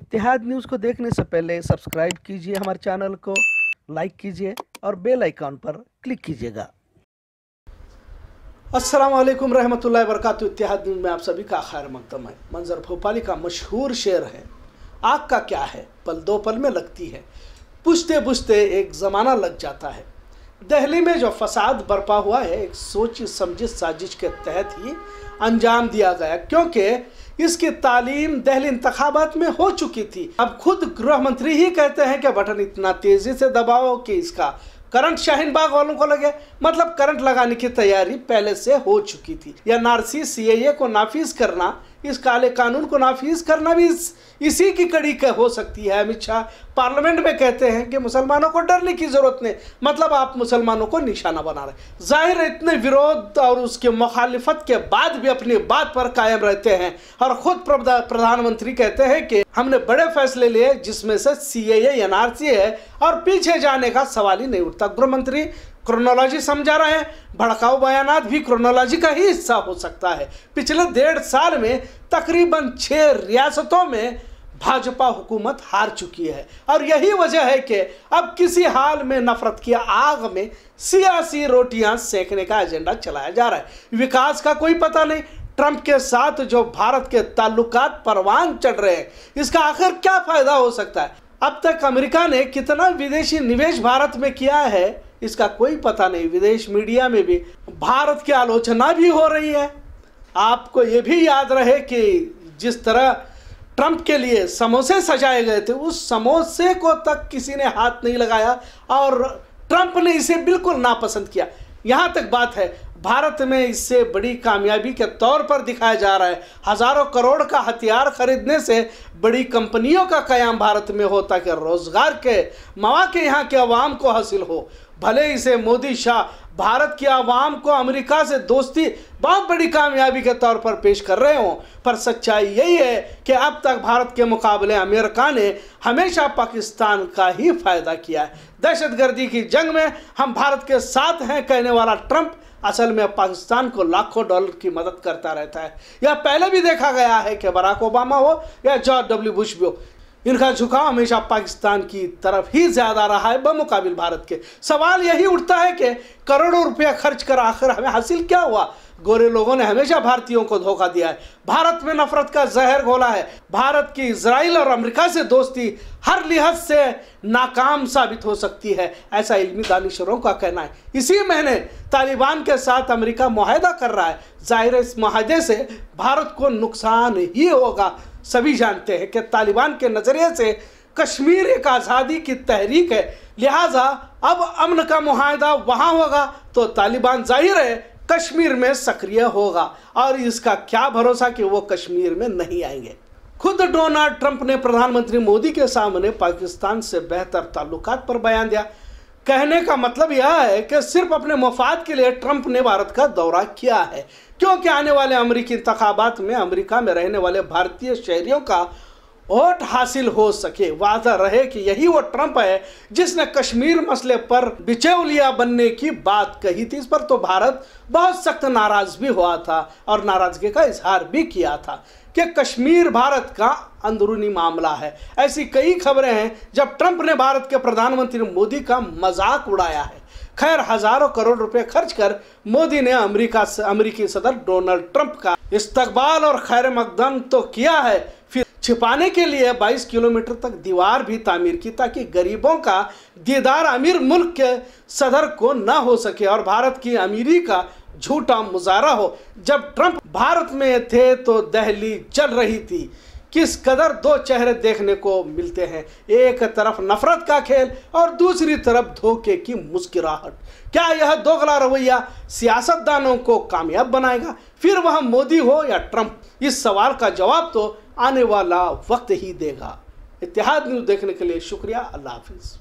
इतिहाद news को देखने से पहले सब्सक्राइब कीजिए हमारे चैनल को लाइक कीजिए और बेल आइकॉन पर क्लिक कीजिएगा अस्सलाम वालेकुम रहमतुल्लाहि वरकत इतिहाद न्यूज़ में आप सभी का खैर मकदम है मंजर भोपाली का मशहूर शेर है आग का क्या है पल दो पल में लगती है बुझते बुझते एक ज़माना लग जाता है दहली में जो फसाद बरपा हुआ है एक सोची समझी साजिश के तहत ही अंजाम दिया गया क्योंकि इसकी तालीम दहली इंतबात में हो चुकी थी अब खुद गृह मंत्री ही कहते हैं कि बटन इतना तेजी से दबाओ कि इसका करंट शाहीन बाग वालों को लगे मतलब करंट लगाने की तैयारी पहले से हो चुकी थी या नारसी सीएए को नाफिज करना इस काले कानून को नाफिज करना भी इस, इसी की कड़ी का हो सकती है अमित शाह पार्लियामेंट में कहते हैं कि मुसलमानों को डरने की ज़रूरत नहीं मतलब आप मुसलमानों को निशाना बना रहे जाहिर इतने विरोध और उसके मुखालिफत के बाद भी अपनी बात पर कायम रहते हैं और ख़ुद प्रधानमंत्री कहते हैं कि हमने बड़े फैसले लिए जिसमें से सी एनआरसी है और पीछे जाने का सवाल ही नहीं उठता गृह मंत्री क्रोनोलॉजी समझा रहे हैं भड़काऊ बयानात भी क्रोनोलॉजी का ही हिस्सा हो सकता है पिछले डेढ़ साल में तकरीबन छः रियासतों में भाजपा हुकूमत हार चुकी है और यही वजह है कि अब किसी हाल में नफरत की आग में सियासी रोटियां सेकने का एजेंडा चलाया जा रहा है विकास का कोई पता नहीं ट्रंप के साथ जो भारत के ताल्लुकात परवान चढ़ रहे हैं इसका आखिर क्या फायदा हो सकता है अब तक अमेरिका ने कितना विदेशी निवेश भारत में किया है इसका कोई पता नहीं विदेश मीडिया में भी भारत की आलोचना भी हो रही है आपको ये भी याद रहे कि जिस तरह ट्रंप के लिए समोसे सजाए गए थे उस समोसे को तक किसी ने हाथ नहीं लगाया और ट्रंप ने इसे बिल्कुल नापसंद किया यहाँ तक बात है भारत में इससे बड़ी कामयाबी के तौर पर दिखाया जा रहा है हजारों करोड़ का हथियार खरीदने से बड़ी कंपनियों का क्याम भारत में होता कि रोजगार के के यहाँ के आवाम को हासिल हो भले ही से मोदी शाह भारत की आवाम को अमेरिका से दोस्ती बहुत बड़ी कामयाबी के तौर पर पेश कर रहे हों पर सच्चाई यही है कि अब तक भारत के मुकाबले अमेरिका ने हमेशा पाकिस्तान का ही फायदा किया है दहशतगर्दी की जंग में हम भारत के साथ हैं कहने वाला ट्रंप असल में पाकिस्तान को लाखों डॉलर की मदद करता रहता है यह पहले भी देखा गया है कि बराक ओबामा हो या जॉर्ज डब्ल्यू बुश भी हो इनका झुकाव हमेशा पाकिस्तान की तरफ ही ज़्यादा रहा है बमुकाबिल भारत के सवाल यही उठता है कि करोड़ों रुपया खर्च कर आखिर हमें हासिल क्या हुआ गोरे लोगों ने हमेशा भारतीयों को धोखा दिया है भारत में नफरत का जहर घोला है भारत की इसराइल और अमेरिका से दोस्ती हर लिहाज से नाकाम साबित हो सकती है ऐसा इलमी दानिशरों का कहना है इसी महीने तालिबान के साथ अमेरिका माहदा कर रहा है जाहिर इस माहदे से भारत को नुकसान ही होगा सभी जानते हैं कि तालिबान के नज़रिए से कश्मीर एक आज़ादी की तहरीक है लिहाजा अब अमन का माहदा वहाँ होगा तो तालिबान जाहिर है कश्मीर में सक्रिय होगा और इसका क्या भरोसा कि वो कश्मीर में नहीं आएंगे खुद डोनाल्ड ट्रंप ने प्रधानमंत्री मोदी के सामने पाकिस्तान से बेहतर ताल्लुकात पर बयान दिया कहने का मतलब यह है कि सिर्फ अपने मफाद के लिए ट्रंप ने भारत का दौरा किया है क्योंकि आने वाले अमरीकी इंतबात में अमरीका में रहने वाले भारतीय शहरियों का वोट हासिल हो सके वादा रहे कि यही वो ट्रंप है जिसने कश्मीर मसले पर बिचौलिया बनने की बात कही थी इस पर तो भारत बहुत सख्त नाराज भी हुआ था और नाराजगी का इजहार भी किया था कि कश्मीर भारत का अंदरूनी मामला है ऐसी कई खबरें हैं जब ट्रंप ने भारत के प्रधानमंत्री मोदी का मजाक उड़ाया है खैर हजारों करोड़ रुपए खर्च कर मोदी ने अमेरिका अमेरिकी सदर डोनाल्ड ट्रंप का इस्तकबाल और खैर मकदम तो किया है फिर छिपाने के लिए 22 किलोमीटर तक दीवार भी तामीर की ताकि गरीबों का दीदार अमीर मुल्क के सदर को ना हो सके और भारत की अमीरी का झूठा मुजारा हो जब ट्रंप भारत में थे तो दहली चल रही थी किस कदर दो चेहरे देखने को मिलते हैं एक तरफ नफरत का खेल और दूसरी तरफ धोखे की मुस्कुराहट क्या यह दोगला रवैया सियासतदानों को कामयाब बनाएगा फिर वह मोदी हो या ट्रंप इस सवाल का जवाब तो आने वाला वक्त ही देगा इतिहाद न्यूज़ देखने के लिए शुक्रिया अल्लाह हाफिज़